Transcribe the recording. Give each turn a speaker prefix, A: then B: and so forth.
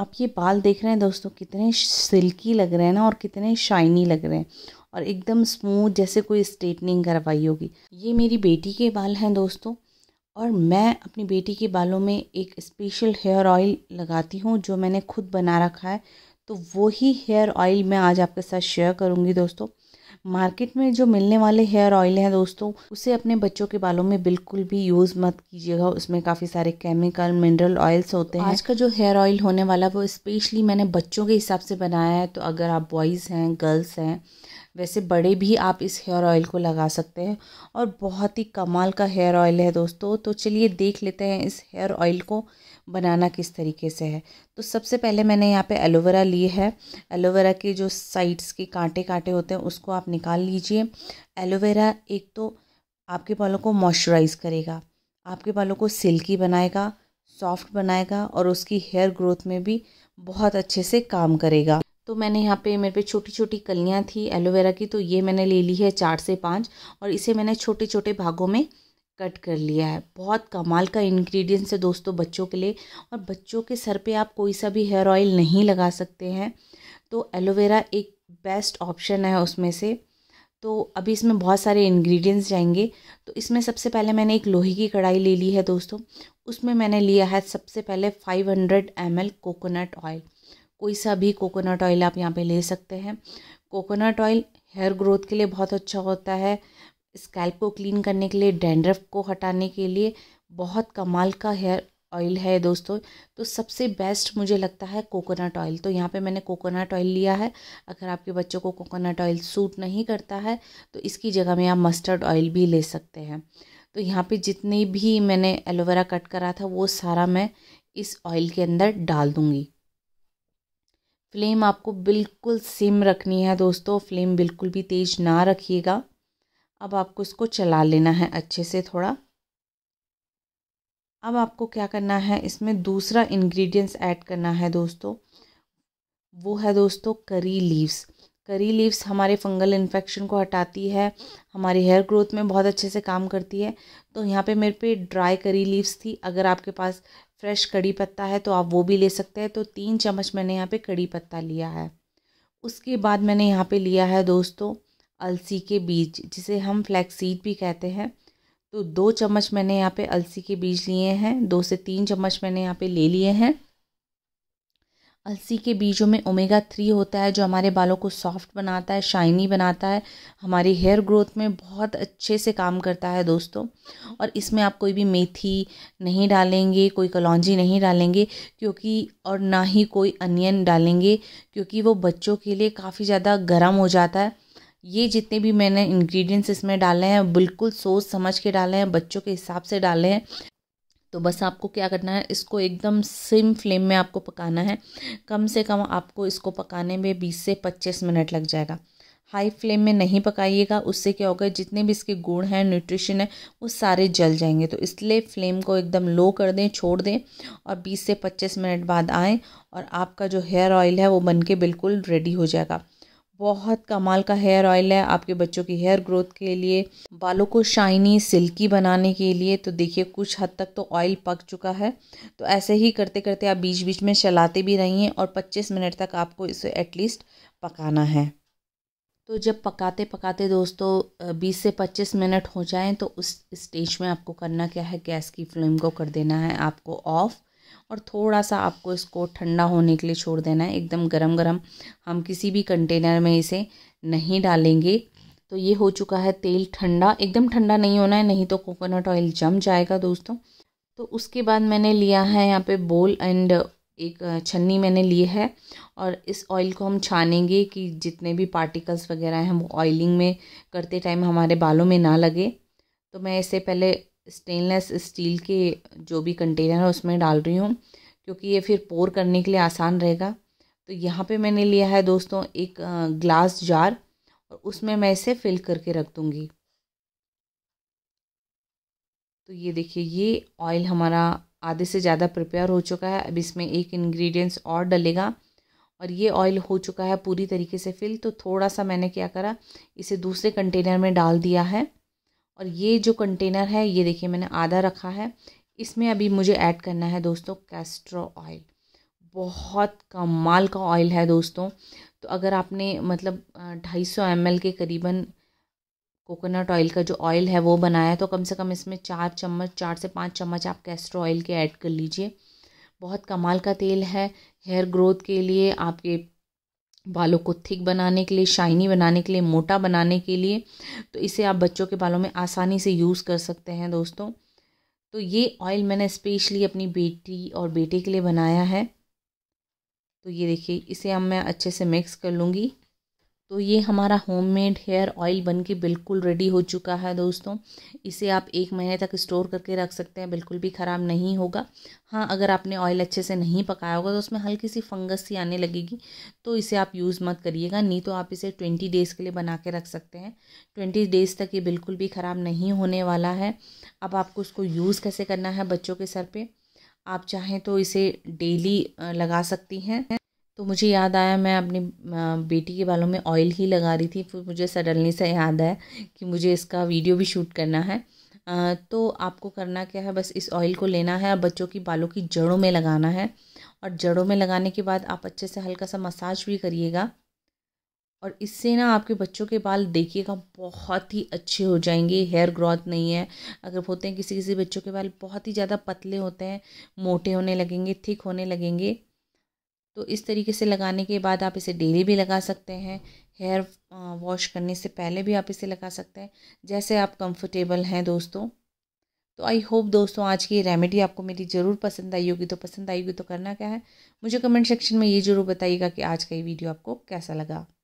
A: आप ये बाल देख रहे हैं दोस्तों कितने सिल्की लग रहे हैं ना और कितने शाइनी लग रहे हैं और एकदम स्मूथ जैसे कोई स्ट्रेटनिंग करवाई होगी ये मेरी बेटी के बाल हैं दोस्तों और मैं अपनी बेटी के बालों में एक स्पेशल हेयर ऑयल लगाती हूँ जो मैंने खुद बना रखा है तो वही हेयर ऑयल मैं आज आपके साथ शेयर करूँगी दोस्तों मार्केट में जो मिलने वाले हेयर ऑयल हैं दोस्तों उसे अपने बच्चों के बालों में बिल्कुल भी यूज़ मत कीजिएगा उसमें काफ़ी सारे केमिकल मिनरल ऑयल्स होते हैं आज का जो हेयर ऑयल होने वाला है वो स्पेशली मैंने बच्चों के हिसाब से बनाया है तो अगर आप बॉयज़ हैं गर्ल्स हैं वैसे बड़े भी आप इस हेयर ऑयल को लगा सकते हैं और बहुत ही कमाल का हेयर ऑयल है दोस्तों तो चलिए देख लेते हैं इस हेयर ऑयल को बनाना किस तरीके से है तो सबसे पहले मैंने यहाँ पे एलोवेरा लिए है एलोवेरा के जो साइड्स के कांटे कांटे होते हैं उसको आप निकाल लीजिए एलोवेरा एक तो आपके बालों को मॉइस्चराइज करेगा आपके बालों को सिल्की बनाएगा सॉफ्ट बनाएगा और उसकी हेयर ग्रोथ में भी बहुत अच्छे से काम करेगा तो मैंने यहाँ पे मेरे पे छोटी छोटी कलियाँ थी एलोवेरा की तो ये मैंने ले ली है चार से पाँच और इसे मैंने छोटे छोटे भागों में कट कर लिया है बहुत कमाल का इंग्रेडिएंट्स है दोस्तों बच्चों के लिए और बच्चों के सर पे आप कोई सा भी हेयर ऑयल नहीं लगा सकते हैं तो एलोवेरा एक बेस्ट ऑप्शन है उसमें से तो अभी इसमें बहुत सारे इंग्रेडिएंट्स जाएंगे तो इसमें सबसे पहले मैंने एक लोहे की कढ़ाई ले ली है दोस्तों उसमें मैंने लिया है सबसे पहले 500 ml कोकोनट ऑयल कोई सा भी कोकोनट ऑयल आप यहाँ पे ले सकते हैं कोकोनट ऑयल हेयर ग्रोथ के लिए बहुत अच्छा होता है स्कैल्प को क्लीन करने के लिए डेंड्रफ को हटाने के लिए बहुत कमाल का हेयर ऑयल है दोस्तों तो सबसे बेस्ट मुझे लगता है कोकोनट ऑयल तो यहाँ पे मैंने कोकोनट ऑयल लिया है अगर आपके बच्चों को कोकोनट ऑयल सूट नहीं करता है तो इसकी जगह में आप मस्टर्ड ऑयल भी ले सकते हैं तो यहाँ पे जितनी भी मैंने एलोवेरा कट करा था वो सारा मैं इस ऑयल के अंदर डाल दूँगी फ्लेम आपको बिल्कुल सिम रखनी है दोस्तों फ्लेम बिल्कुल भी तेज़ ना रखिएगा अब आपको इसको चला लेना है अच्छे से थोड़ा अब आपको क्या करना है इसमें दूसरा इंग्रेडिएंट्स ऐड करना है दोस्तों वो है दोस्तों करी लीव्स करी लीव्स हमारे फंगल इन्फेक्शन को हटाती है हमारे हेयर ग्रोथ में बहुत अच्छे से काम करती है तो यहाँ पे मेरे पे ड्राई करी लीव्स थी अगर आपके पास फ्रेश कड़ी पत्ता है तो आप वो भी ले सकते हैं तो तीन चम्मच मैंने यहाँ पे कड़ी पत्ता लिया है उसके बाद मैंने यहाँ पे लिया है दोस्तों अलसी के बीज जिसे हम फ्लैक्सीड भी कहते हैं तो दो चम्मच मैंने यहाँ पे अलसी के बीज लिए हैं दो से तीन चम्मच मैंने यहाँ पे ले लिए हैं अलसी के बीजों में ओमेगा थ्री होता है जो हमारे बालों को सॉफ्ट बनाता है शाइनी बनाता है हमारी हेयर ग्रोथ में बहुत अच्छे से काम करता है दोस्तों और इसमें आप कोई भी मेथी नहीं डालेंगे कोई कलौजी नहीं डालेंगे क्योंकि और ना ही कोई अनियन डालेंगे क्योंकि वो बच्चों के लिए काफ़ी ज़्यादा गर्म हो जाता है ये जितने भी मैंने इंग्रेडिएंट्स इसमें डाले हैं बिल्कुल सोच समझ के डाले हैं बच्चों के हिसाब से डाले हैं तो बस आपको क्या करना है इसको एकदम सिम फ्लेम में आपको पकाना है कम से कम आपको इसको पकाने में बीस से पच्चीस मिनट लग जाएगा हाई फ्लेम में नहीं पकाइएगा उससे क्या होगा जितने भी इसके गुण हैं न्यूट्रिशन है वो सारे जल जाएंगे तो इसलिए फ्लेम को एकदम लो कर दें छोड़ दें और 20 से 25 मिनट बाद आएँ और आपका जो हेयर ऑयल है वो बन के बिल्कुल रेडी हो जाएगा बहुत कमाल का हेयर ऑयल है आपके बच्चों की हेयर ग्रोथ के लिए बालों को शाइनी सिल्की बनाने के लिए तो देखिए कुछ हद तक तो ऑयल पक चुका है तो ऐसे ही करते करते आप बीच बीच में चलाते भी रहिए और 25 मिनट तक आपको इसे एटलीस्ट पकाना है तो जब पकाते पकाते दोस्तों 20 से 25 मिनट हो जाएं तो उस स्टेज में आपको करना क्या है गैस की फ्लेम को कर देना है आपको ऑफ़ और थोड़ा सा आपको इसको ठंडा होने के लिए छोड़ देना है एकदम गरम गरम हम किसी भी कंटेनर में इसे नहीं डालेंगे तो ये हो चुका है तेल ठंडा एकदम ठंडा नहीं होना है नहीं तो कोकोनट ऑयल जम जाएगा दोस्तों तो उसके बाद मैंने लिया है यहाँ पे बोल एंड एक छन्नी मैंने ली है और इस ऑयल को हम छानेंगे कि जितने भी पार्टिकल्स वगैरह हैं वो ऑयलिंग में करते टाइम हमारे बालों में ना लगे तो मैं इसे पहले स्टेनलेस स्टील के जो भी कंटेनर है उसमें डाल रही हूँ क्योंकि ये फिर पोर करने के लिए आसान रहेगा तो यहाँ पे मैंने लिया है दोस्तों एक ग्लास जार और उसमें मैं इसे फिल करके रख दूँगी तो ये देखिए ये ऑयल हमारा आधे से ज़्यादा प्रिपेयर हो चुका है अब इसमें एक इन्ग्रीडियंट्स और डलेगा और ये ऑयल हो चुका है पूरी तरीके से फिल तो थोड़ा सा मैंने क्या करा इसे दूसरे कंटेनर में डाल दिया है और ये जो कंटेनर है ये देखिए मैंने आधा रखा है इसमें अभी मुझे ऐड करना है दोस्तों कैस्ट्रो ऑयल बहुत कमाल का ऑयल है दोस्तों तो अगर आपने मतलब ढाई सौ एम के करीबन कोकोनट ऑयल का जो ऑयल है वो बनाया तो कम से कम इसमें चार चम्मच चार से पाँच चम्मच आप कैस्ट्रो ऑयल के ऐड कर लीजिए बहुत कमाल का तेल है हेयर ग्रोथ के लिए आपके बालों को थिक बनाने के लिए शाइनी बनाने के लिए मोटा बनाने के लिए तो इसे आप बच्चों के बालों में आसानी से यूज़ कर सकते हैं दोस्तों तो ये ऑयल मैंने स्पेशली अपनी बेटी और बेटे के लिए बनाया है तो ये देखिए इसे हम मैं अच्छे से मिक्स कर लूँगी तो ये हमारा होममेड हेयर ऑयल बन के बिल्कुल रेडी हो चुका है दोस्तों इसे आप एक महीने तक स्टोर करके रख सकते हैं बिल्कुल भी ख़राब नहीं होगा हाँ अगर आपने ऑयल अच्छे से नहीं पकाया होगा तो उसमें हल्की सी फंगस सी आने लगेगी तो इसे आप यूज़ मत करिएगा नहीं तो आप इसे ट्वेंटी डेज़ के लिए बना के रख सकते हैं ट्वेंटी डेज़ तक ये बिल्कुल भी ख़राब नहीं होने वाला है अब आपको उसको यूज़ कैसे करना है बच्चों के सर पर आप चाहें तो इसे डेली लगा सकती हैं तो मुझे याद आया मैं अपनी बेटी के बालों में ऑयल ही लगा रही थी फिर मुझे सडनली से याद आया कि मुझे इसका वीडियो भी शूट करना है तो आपको करना क्या है बस इस ऑयल को लेना है और बच्चों की बालों की जड़ों में लगाना है और जड़ों में लगाने के बाद आप अच्छे से हल्का सा मसाज भी करिएगा और इससे ना आपके बच्चों के बाल देखिएगा बहुत ही अच्छे हो जाएंगे हेयर ग्रोथ नहीं है अगर होते हैं किसी किसी बच्चों के बाल बहुत ही ज़्यादा पतले होते हैं मोटे होने लगेंगे थिक होने लगेंगे तो इस तरीके से लगाने के बाद आप इसे डेली भी लगा सकते हैं हेयर वॉश करने से पहले भी आप इसे लगा सकते हैं जैसे आप कंफर्टेबल हैं दोस्तों तो आई होप दोस्तों आज की रेमेडी आपको मेरी ज़रूर पसंद आई होगी तो पसंद आई होगी तो करना क्या है मुझे कमेंट सेक्शन में ये ज़रूर बताइएगा कि आज का ये वीडियो आपको कैसा लगा